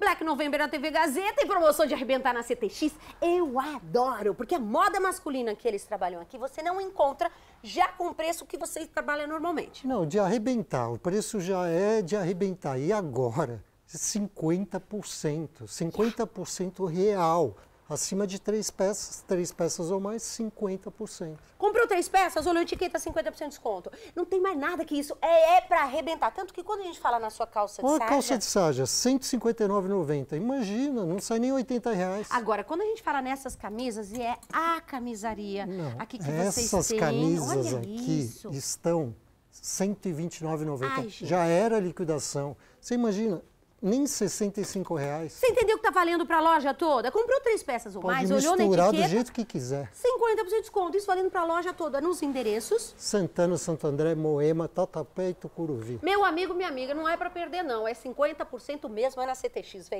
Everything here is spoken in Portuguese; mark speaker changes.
Speaker 1: Black November na TV Gazeta e promoção de arrebentar na CTX. Eu adoro, porque a moda masculina que eles trabalham aqui, você não encontra já com o preço que você trabalha normalmente.
Speaker 2: Não, de arrebentar. O preço já é de arrebentar. E agora? 50%, 50% real. Acima de três peças, três peças ou mais, 50%.
Speaker 1: Comprou três peças, olhou a etiqueta, 50% de desconto. Não tem mais nada que isso. É, é para arrebentar. Tanto que quando a gente fala na sua calça de Uma sarja... calça de
Speaker 2: sarja, 159,90. Imagina, não sai nem 80 reais.
Speaker 1: Agora, quando a gente fala nessas camisas, e é a camisaria não, aqui que vocês têm... Essas camisas aqui isso.
Speaker 2: estão 129,90. Já era liquidação. Você imagina, nem 65 reais. Você
Speaker 1: entendeu que tá valendo para a loja toda? Comprou três peças ou Pode mais, olhou na etiqueta... do jeito que quiser. 50% de desconto, isso valendo para a loja toda, nos endereços.
Speaker 2: Santana, Santo André, Moema, Tatapeito, Curuvi.
Speaker 1: Meu amigo, minha amiga, não é para perder não, é 50% mesmo, é na CTX, vem.